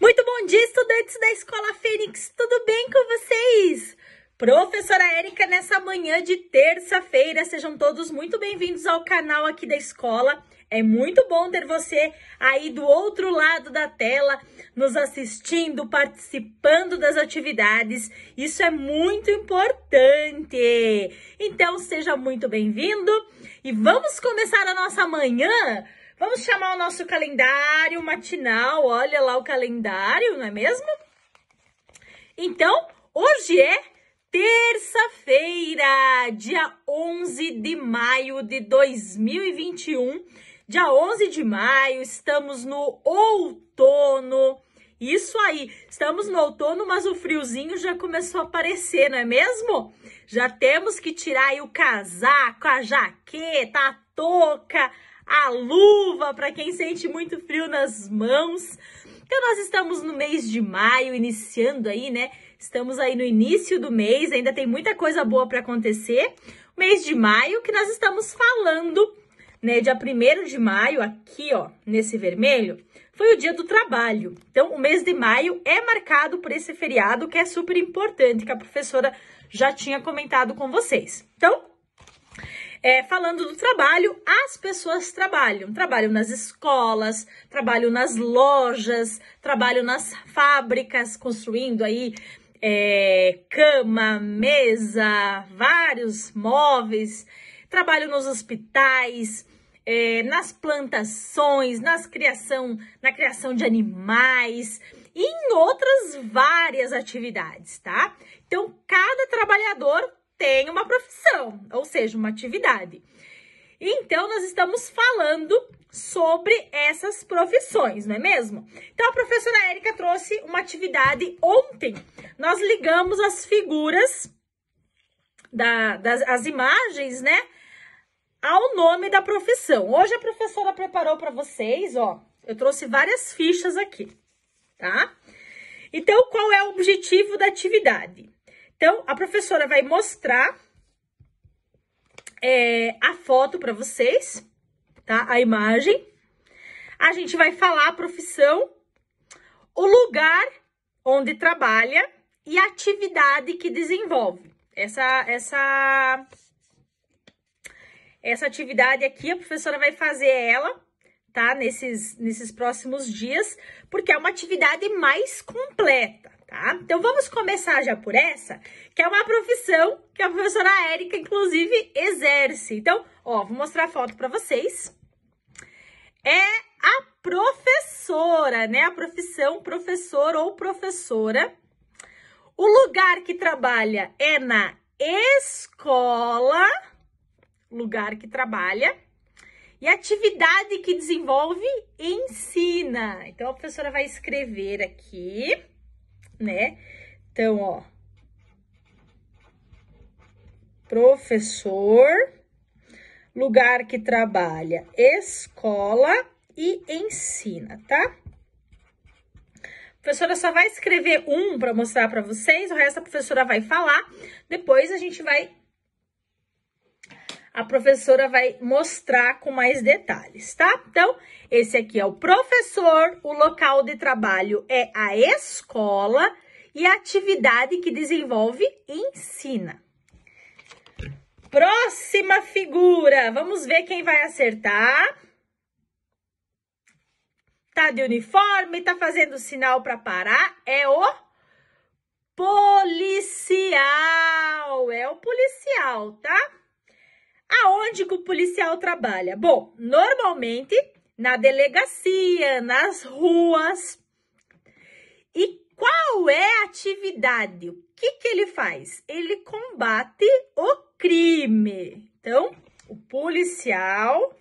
Muito bom dia, estudantes da Escola Fênix, tudo bem com vocês? Professora Érica, nessa manhã de terça-feira, sejam todos muito bem-vindos ao canal aqui da escola. É muito bom ter você aí do outro lado da tela, nos assistindo, participando das atividades. Isso é muito importante. Então, seja muito bem-vindo e vamos começar a nossa manhã Vamos chamar o nosso calendário matinal. Olha lá o calendário, não é mesmo? Então, hoje é terça-feira, dia 11 de maio de 2021. Dia 11 de maio, estamos no outono. Isso aí, estamos no outono, mas o friozinho já começou a aparecer, não é mesmo? Já temos que tirar aí o casaco, a jaqueta, a touca, a luva para quem sente muito frio nas mãos. Então nós estamos no mês de maio, iniciando aí, né? Estamos aí no início do mês, ainda tem muita coisa boa para acontecer. Mês de maio que nós estamos falando, né, dia 1 de maio aqui, ó, nesse vermelho, foi o dia do trabalho. Então o mês de maio é marcado por esse feriado que é super importante, que a professora já tinha comentado com vocês. Então, é, falando do trabalho, as pessoas trabalham. Trabalham nas escolas, trabalham nas lojas, trabalham nas fábricas, construindo aí é, cama, mesa, vários móveis. Trabalham nos hospitais, é, nas plantações, nas criação, na criação de animais e em outras várias atividades, tá? Então, cada trabalhador tem uma profissão, ou seja, uma atividade. Então, nós estamos falando sobre essas profissões, não é mesmo? Então, a professora Érica trouxe uma atividade ontem. Nós ligamos as figuras, da, das as imagens, né? Ao nome da profissão. Hoje a professora preparou para vocês, ó. Eu trouxe várias fichas aqui, tá? Então, qual é o objetivo da atividade? Então, a professora vai mostrar é, a foto para vocês, tá? A imagem. A gente vai falar a profissão, o lugar onde trabalha e a atividade que desenvolve. Essa, essa, essa atividade aqui, a professora vai fazer ela tá? Nesses, nesses próximos dias, porque é uma atividade mais completa, tá? Então vamos começar já por essa, que é uma profissão que a professora Érica, inclusive, exerce. Então, ó, vou mostrar a foto para vocês. É a professora, né? A profissão professor ou professora. O lugar que trabalha é na escola, lugar que trabalha, e atividade que desenvolve ensina. Então a professora vai escrever aqui né? Então, ó. Professor, lugar que trabalha, escola e ensina, tá? A professora só vai escrever um para mostrar para vocês, o resto a professora vai falar. Depois a gente vai a professora vai mostrar com mais detalhes, tá? Então, esse aqui é o professor, o local de trabalho é a escola e a atividade que desenvolve ensina. Próxima figura, vamos ver quem vai acertar. Tá de uniforme, tá fazendo sinal para parar, é o policial, é o policial, tá? onde que o policial trabalha? Bom, normalmente na delegacia, nas ruas. E qual é a atividade? O que, que ele faz? Ele combate o crime. Então, o policial,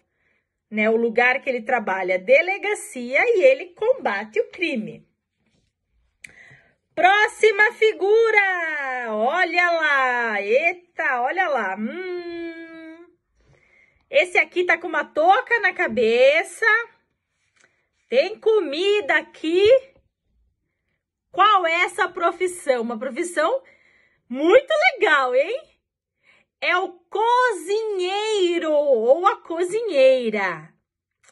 né, o lugar que ele trabalha, delegacia, e ele combate o crime. Próxima figura! Olha lá! Eita, olha lá! Hum, esse aqui tá com uma touca na cabeça. Tem comida aqui. Qual é essa profissão? Uma profissão muito legal, hein? É o cozinheiro ou a cozinheira.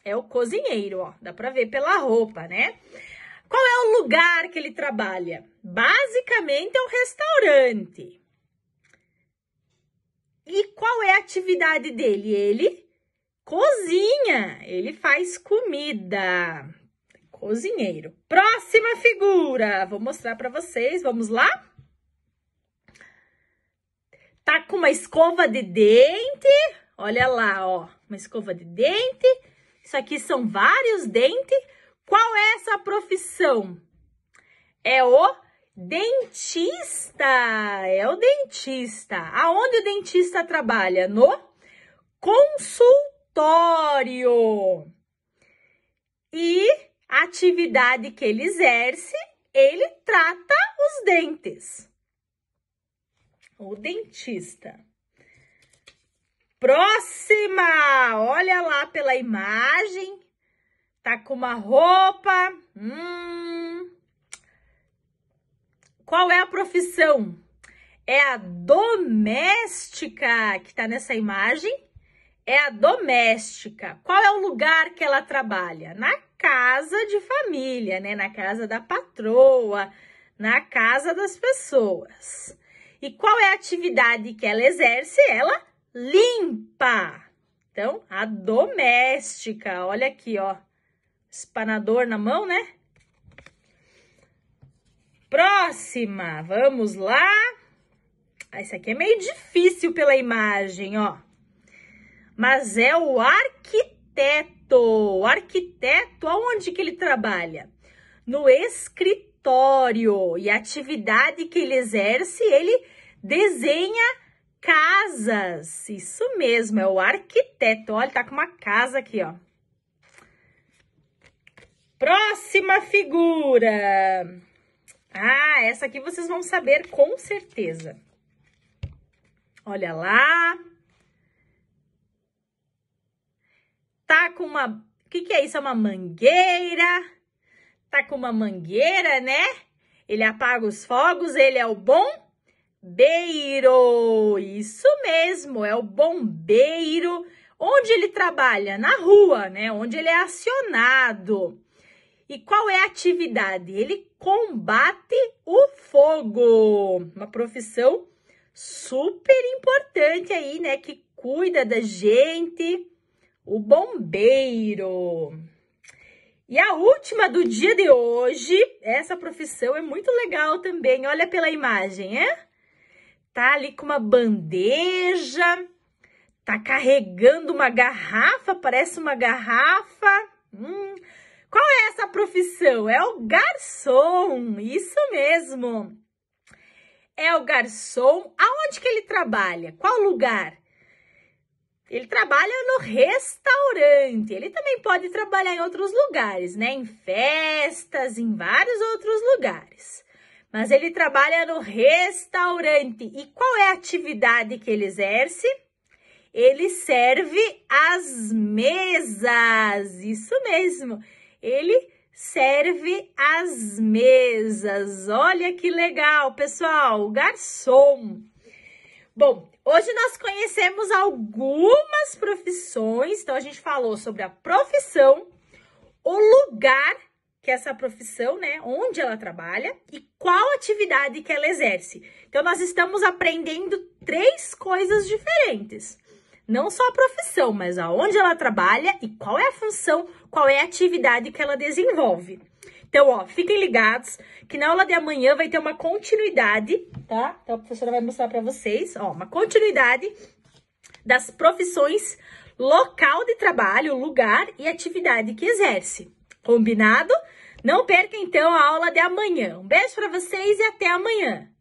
É o cozinheiro, ó. Dá pra ver pela roupa, né? Qual é o lugar que ele trabalha? Basicamente é um restaurante. E qual é a atividade dele? Ele cozinha, ele faz comida. Cozinheiro. Próxima figura, vou mostrar para vocês. Vamos lá? Tá com uma escova de dente. Olha lá, ó, uma escova de dente. Isso aqui são vários dentes. Qual é essa profissão? É o Dentista! É o dentista. Aonde o dentista trabalha? No consultório. E a atividade que ele exerce, ele trata os dentes. O dentista. Próxima! Olha lá pela imagem. Tá com uma roupa. Hum, qual é a profissão? É a doméstica que está nessa imagem. É a doméstica. Qual é o lugar que ela trabalha? Na casa de família, né? Na casa da patroa, na casa das pessoas. E qual é a atividade que ela exerce? Ela limpa. Então, a doméstica. Olha aqui, ó. Espanador na mão, né? Próxima, vamos lá. Essa ah, aqui é meio difícil pela imagem, ó. Mas é o arquiteto. O arquiteto, aonde que ele trabalha? No escritório. E a atividade que ele exerce, ele desenha casas. Isso mesmo, é o arquiteto. Olha, tá com uma casa aqui, ó. Próxima figura. Ah, essa aqui vocês vão saber com certeza. Olha lá. Tá com uma... O que, que é isso? É uma mangueira. Tá com uma mangueira, né? Ele apaga os fogos, ele é o bombeiro. Isso mesmo, é o bombeiro. Onde ele trabalha? Na rua, né? Onde ele é acionado. E qual é a atividade? Ele combate o fogo, uma profissão super importante aí, né? Que cuida da gente, o bombeiro. E a última do dia de hoje, essa profissão é muito legal também. Olha pela imagem, é? Tá ali com uma bandeja, tá carregando uma garrafa, parece uma garrafa. Hum, qual é essa profissão? É o garçom, isso mesmo. É o garçom. Aonde que ele trabalha? Qual lugar? Ele trabalha no restaurante. Ele também pode trabalhar em outros lugares, né? Em festas, em vários outros lugares. Mas ele trabalha no restaurante. E qual é a atividade que ele exerce? Ele serve as mesas. Isso mesmo ele serve as mesas. Olha que legal, pessoal, garçom. Bom, hoje nós conhecemos algumas profissões, então a gente falou sobre a profissão, o lugar que é essa profissão, né, onde ela trabalha e qual atividade que ela exerce. Então nós estamos aprendendo três coisas diferentes não só a profissão, mas aonde ela trabalha e qual é a função, qual é a atividade que ela desenvolve. Então, ó, fiquem ligados que na aula de amanhã vai ter uma continuidade, tá? Então, a professora vai mostrar para vocês, ó, uma continuidade das profissões, local de trabalho, lugar e atividade que exerce. Combinado? Não perca, então, a aula de amanhã. Um beijo para vocês e até amanhã!